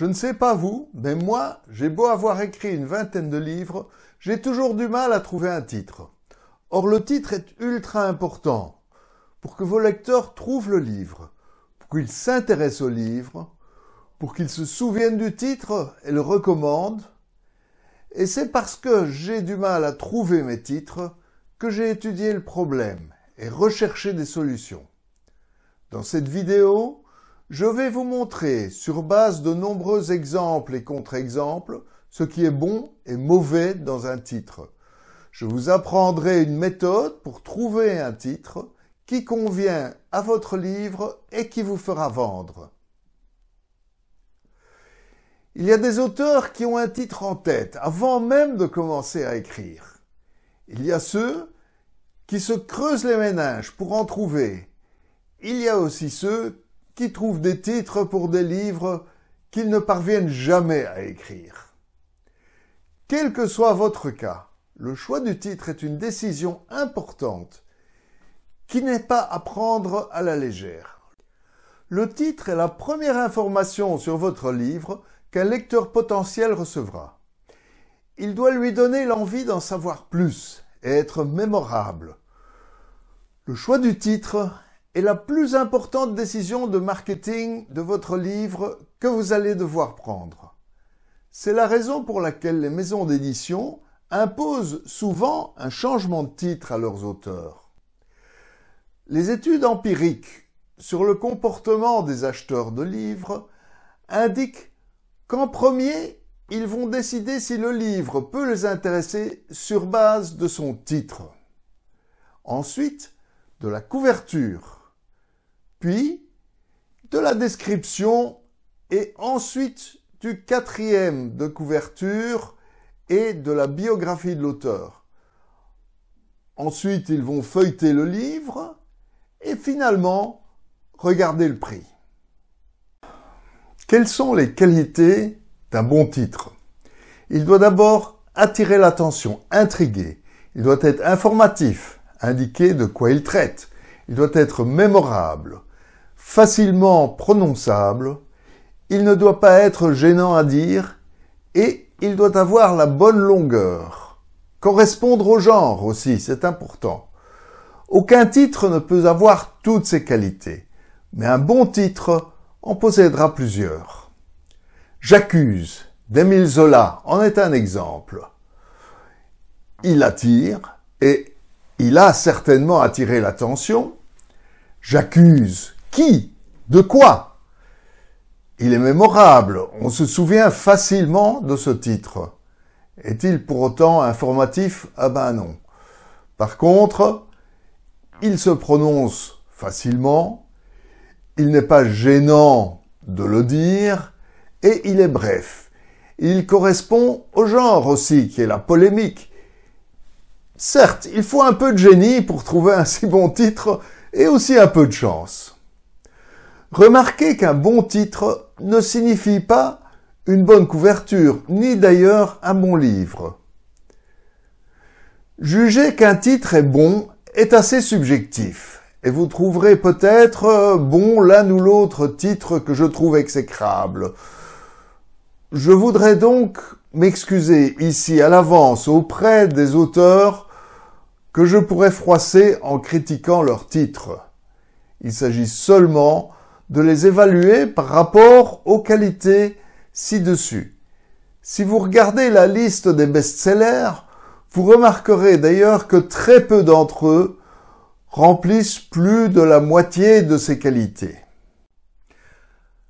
Je ne sais pas vous, mais moi, j'ai beau avoir écrit une vingtaine de livres, j'ai toujours du mal à trouver un titre. Or le titre est ultra important pour que vos lecteurs trouvent le livre, pour qu'ils s'intéressent au livre, pour qu'ils se souviennent du titre et le recommandent. Et c'est parce que j'ai du mal à trouver mes titres que j'ai étudié le problème et recherché des solutions. Dans cette vidéo, je vais vous montrer, sur base de nombreux exemples et contre-exemples, ce qui est bon et mauvais dans un titre. Je vous apprendrai une méthode pour trouver un titre qui convient à votre livre et qui vous fera vendre. Il y a des auteurs qui ont un titre en tête avant même de commencer à écrire. Il y a ceux qui se creusent les méninges pour en trouver. Il y a aussi ceux qui trouvent des titres pour des livres qu'ils ne parviennent jamais à écrire. Quel que soit votre cas, le choix du titre est une décision importante qui n'est pas à prendre à la légère. Le titre est la première information sur votre livre qu'un lecteur potentiel recevra. Il doit lui donner l'envie d'en savoir plus et être mémorable. Le choix du titre est la plus importante décision de marketing de votre livre que vous allez devoir prendre. C'est la raison pour laquelle les maisons d'édition imposent souvent un changement de titre à leurs auteurs. Les études empiriques sur le comportement des acheteurs de livres indiquent qu'en premier, ils vont décider si le livre peut les intéresser sur base de son titre. Ensuite, de la couverture puis de la description et ensuite du quatrième de couverture et de la biographie de l'auteur. Ensuite, ils vont feuilleter le livre et finalement regarder le prix. Quelles sont les qualités d'un bon titre Il doit d'abord attirer l'attention, intriguer. Il doit être informatif, indiquer de quoi il traite. Il doit être mémorable facilement prononçable, il ne doit pas être gênant à dire et il doit avoir la bonne longueur. Correspondre au genre aussi, c'est important. Aucun titre ne peut avoir toutes ces qualités, mais un bon titre en possédera plusieurs. J'accuse d'Emile Zola en est un exemple. Il attire et il a certainement attiré l'attention. J'accuse qui De quoi Il est mémorable, on se souvient facilement de ce titre. Est-il pour autant informatif Ah ben non. Par contre, il se prononce facilement, il n'est pas gênant de le dire, et il est bref. Il correspond au genre aussi, qui est la polémique. Certes, il faut un peu de génie pour trouver un si bon titre, et aussi un peu de chance. Remarquez qu'un bon titre ne signifie pas une bonne couverture, ni d'ailleurs un bon livre. Juger qu'un titre est bon est assez subjectif, et vous trouverez peut-être euh, bon l'un ou l'autre titre que je trouve exécrable. Je voudrais donc m'excuser ici à l'avance auprès des auteurs que je pourrais froisser en critiquant leurs titres. Il s'agit seulement de les évaluer par rapport aux qualités ci-dessus. Si vous regardez la liste des best-sellers, vous remarquerez d'ailleurs que très peu d'entre eux remplissent plus de la moitié de ces qualités.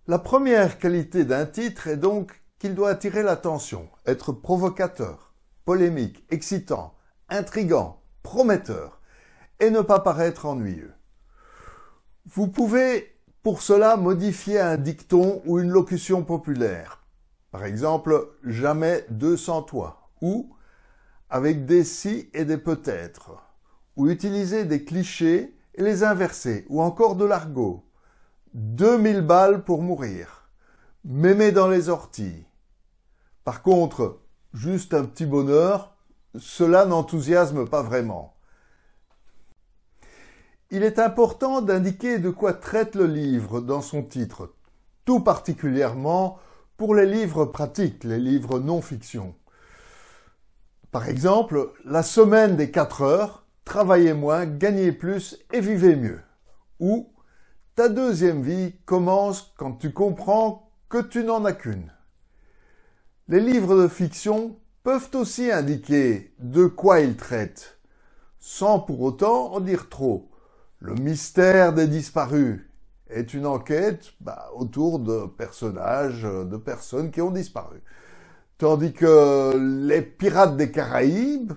La première qualité d'un titre est donc qu'il doit attirer l'attention, être provocateur, polémique, excitant, intrigant, prometteur, et ne pas paraître ennuyeux. Vous pouvez pour cela, modifier un dicton ou une locution populaire. Par exemple, jamais deux sans toi » ou avec des si et des peut-être, ou utiliser des clichés et les inverser, ou encore de l'argot. 2000 balles pour mourir. Mémé dans les orties. Par contre, juste un petit bonheur, cela n'enthousiasme pas vraiment. Il est important d'indiquer de quoi traite le livre dans son titre, tout particulièrement pour les livres pratiques, les livres non-fiction. Par exemple, la semaine des quatre heures, travaillez moins, gagnez plus et vivez mieux. Ou ta deuxième vie commence quand tu comprends que tu n'en as qu'une. Les livres de fiction peuvent aussi indiquer de quoi ils traitent, sans pour autant en dire trop. Le mystère des disparus est une enquête bah, autour de personnages, euh, de personnes qui ont disparu. Tandis que les pirates des Caraïbes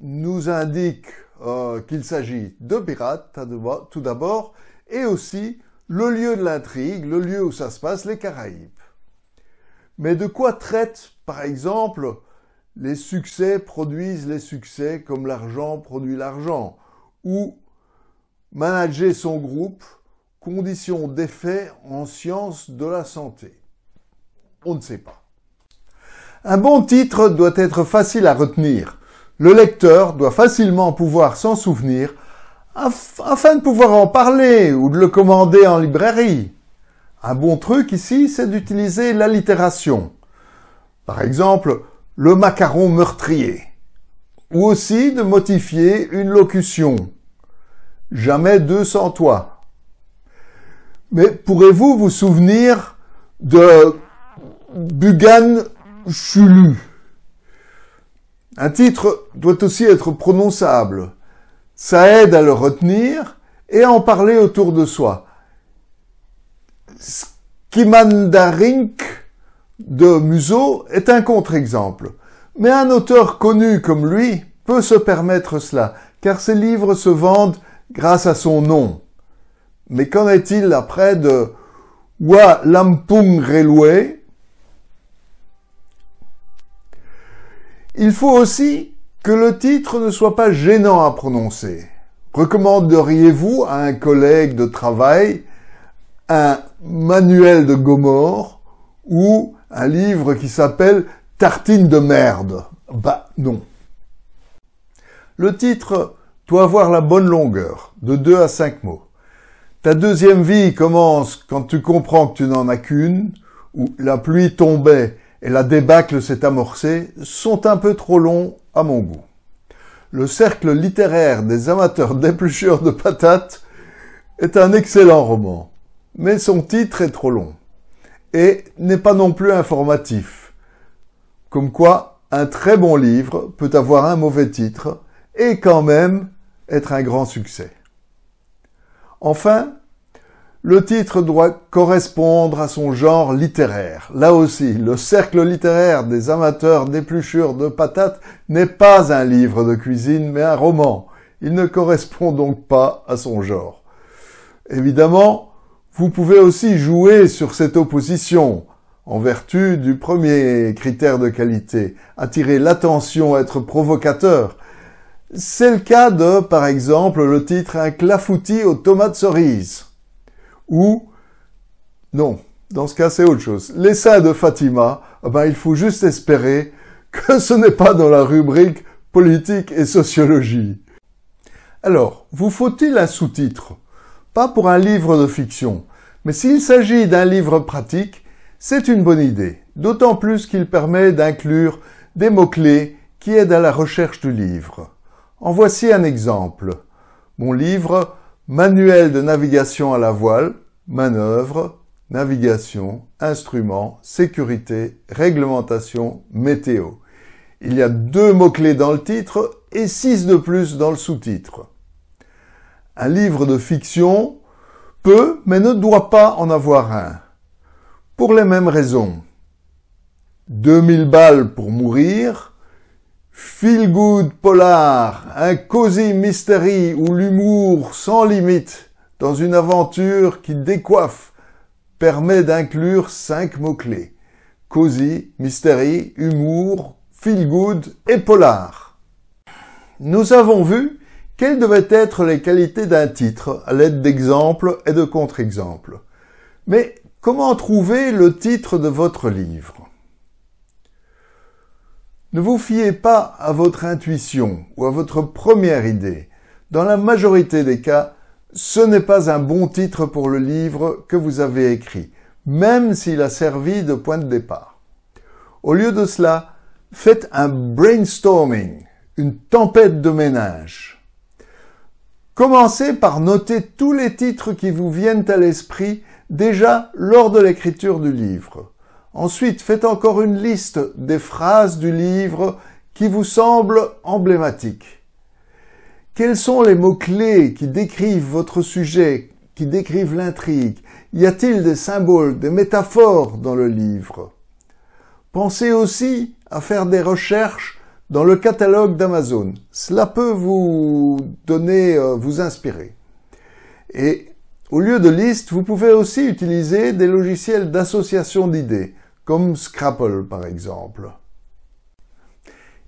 nous indiquent euh, qu'il s'agit de pirates tout d'abord, et aussi le lieu de l'intrigue, le lieu où ça se passe, les Caraïbes. Mais de quoi traite, par exemple, les succès produisent les succès comme l'argent produit l'argent, ou manager son groupe, conditions d'effet en sciences de la santé. On ne sait pas. Un bon titre doit être facile à retenir. Le lecteur doit facilement pouvoir s'en souvenir afin de pouvoir en parler ou de le commander en librairie. Un bon truc ici, c'est d'utiliser l'allitération. Par exemple, le macaron meurtrier. Ou aussi de modifier une locution jamais deux sans toi. Mais pourrez-vous vous souvenir de Bugan Chulu Un titre doit aussi être prononçable. Ça aide à le retenir et à en parler autour de soi. Skimandarink de Museau est un contre-exemple. Mais un auteur connu comme lui peut se permettre cela, car ses livres se vendent grâce à son nom. Mais qu'en est-il après de Wa Lampung Relwe Il faut aussi que le titre ne soit pas gênant à prononcer. Recommanderiez-vous à un collègue de travail un manuel de Gomorre ou un livre qui s'appelle Tartine de merde Bah non. Le titre doit avoir la bonne longueur, de 2 à 5 mots. Ta deuxième vie commence quand tu comprends que tu n'en as qu'une, où la pluie tombait et la débâcle s'est amorcée, sont un peu trop longs à mon goût. Le cercle littéraire des amateurs d'éplucheurs de patates est un excellent roman, mais son titre est trop long et n'est pas non plus informatif. Comme quoi, un très bon livre peut avoir un mauvais titre et quand même être un grand succès. Enfin, le titre doit correspondre à son genre littéraire. Là aussi, le cercle littéraire des amateurs d'épluchures de patates n'est pas un livre de cuisine, mais un roman. Il ne correspond donc pas à son genre. Évidemment, vous pouvez aussi jouer sur cette opposition, en vertu du premier critère de qualité, attirer l'attention, être provocateur, c'est le cas de, par exemple, le titre Un clafoutis aux tomates cerises. Ou, non, dans ce cas, c'est autre chose. L'essai de Fatima, eh ben, il faut juste espérer que ce n'est pas dans la rubrique politique et sociologie. Alors, vous faut-il un sous-titre Pas pour un livre de fiction, mais s'il s'agit d'un livre pratique, c'est une bonne idée, d'autant plus qu'il permet d'inclure des mots-clés qui aident à la recherche du livre. En voici un exemple. Mon livre Manuel de navigation à la voile, manœuvre, navigation, instruments, sécurité, réglementation, météo. Il y a deux mots-clés dans le titre et six de plus dans le sous-titre. Un livre de fiction peut, mais ne doit pas en avoir un. Pour les mêmes raisons. 2000 balles pour mourir, Feel Good Polar, un cosy mystery ou l'humour sans limite dans une aventure qui décoiffe permet d'inclure cinq mots-clés. Cosy, mystery, humour, feel good et polar. Nous avons vu quelles devaient être les qualités d'un titre à l'aide d'exemples et de contre-exemples. Mais comment trouver le titre de votre livre ne vous fiez pas à votre intuition ou à votre première idée. Dans la majorité des cas, ce n'est pas un bon titre pour le livre que vous avez écrit, même s'il a servi de point de départ. Au lieu de cela, faites un brainstorming, une tempête de ménage. Commencez par noter tous les titres qui vous viennent à l'esprit déjà lors de l'écriture du livre. Ensuite, faites encore une liste des phrases du livre qui vous semblent emblématiques. Quels sont les mots-clés qui décrivent votre sujet, qui décrivent l'intrigue Y a-t-il des symboles, des métaphores dans le livre Pensez aussi à faire des recherches dans le catalogue d'Amazon. Cela peut vous donner, euh, vous inspirer. Et au lieu de listes, vous pouvez aussi utiliser des logiciels d'association d'idées comme Scrapple par exemple.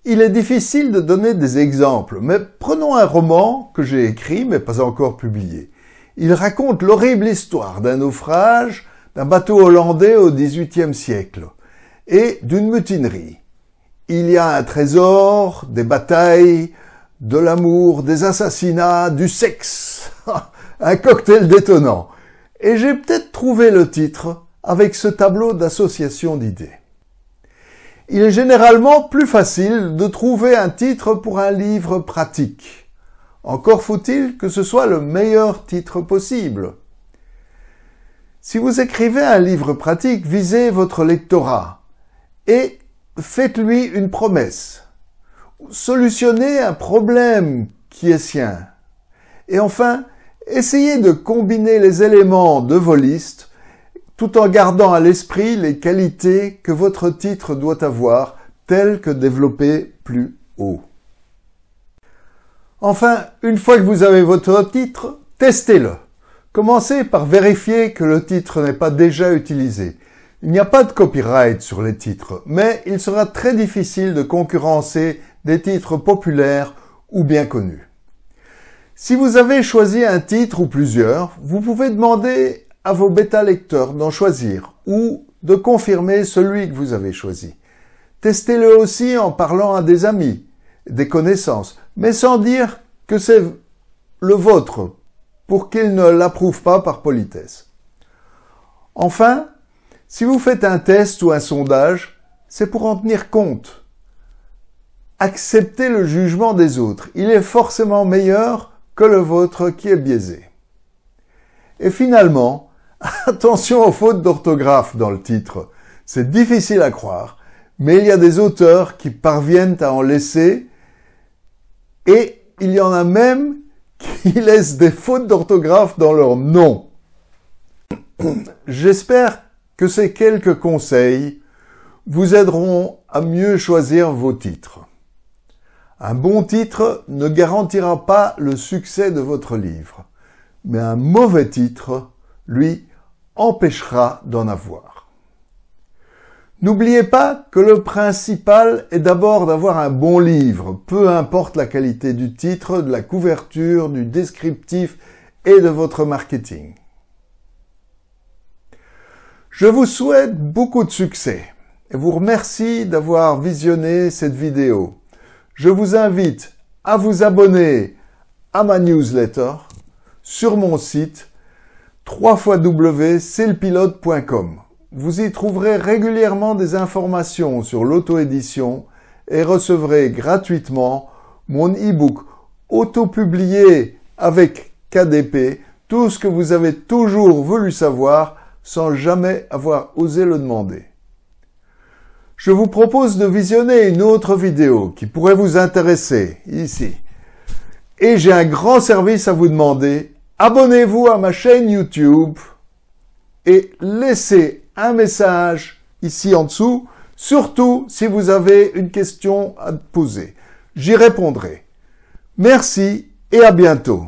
Il est difficile de donner des exemples, mais prenons un roman que j'ai écrit mais pas encore publié. Il raconte l'horrible histoire d'un naufrage d'un bateau hollandais au XVIIIe siècle et d'une mutinerie. Il y a un trésor, des batailles, de l'amour, des assassinats, du sexe. un cocktail détonnant. Et j'ai peut-être trouvé le titre avec ce tableau d'association d'idées. Il est généralement plus facile de trouver un titre pour un livre pratique. Encore faut-il que ce soit le meilleur titre possible. Si vous écrivez un livre pratique, visez votre lectorat et faites-lui une promesse. Solutionnez un problème qui est sien. Et enfin, essayez de combiner les éléments de vos listes tout en gardant à l'esprit les qualités que votre titre doit avoir, telles que développées plus haut. Enfin, une fois que vous avez votre titre, testez-le. Commencez par vérifier que le titre n'est pas déjà utilisé. Il n'y a pas de copyright sur les titres, mais il sera très difficile de concurrencer des titres populaires ou bien connus. Si vous avez choisi un titre ou plusieurs, vous pouvez demander à vos bêta lecteurs d'en choisir ou de confirmer celui que vous avez choisi. Testez-le aussi en parlant à des amis, des connaissances, mais sans dire que c'est le vôtre pour qu'ils ne l'approuvent pas par politesse. Enfin, si vous faites un test ou un sondage, c'est pour en tenir compte. Acceptez le jugement des autres. Il est forcément meilleur que le vôtre qui est biaisé. Et finalement, Attention aux fautes d'orthographe dans le titre. C'est difficile à croire, mais il y a des auteurs qui parviennent à en laisser et il y en a même qui laissent des fautes d'orthographe dans leur nom. J'espère que ces quelques conseils vous aideront à mieux choisir vos titres. Un bon titre ne garantira pas le succès de votre livre, mais un mauvais titre, lui, empêchera d'en avoir. N'oubliez pas que le principal est d'abord d'avoir un bon livre, peu importe la qualité du titre, de la couverture, du descriptif et de votre marketing. Je vous souhaite beaucoup de succès et vous remercie d'avoir visionné cette vidéo. Je vous invite à vous abonner à ma newsletter sur mon site 3 Vous y trouverez régulièrement des informations sur l'auto-édition et recevrez gratuitement mon e-book auto-publié avec KDP, tout ce que vous avez toujours voulu savoir sans jamais avoir osé le demander. Je vous propose de visionner une autre vidéo qui pourrait vous intéresser ici. Et j'ai un grand service à vous demander Abonnez-vous à ma chaîne YouTube et laissez un message ici en dessous, surtout si vous avez une question à poser. J'y répondrai. Merci et à bientôt.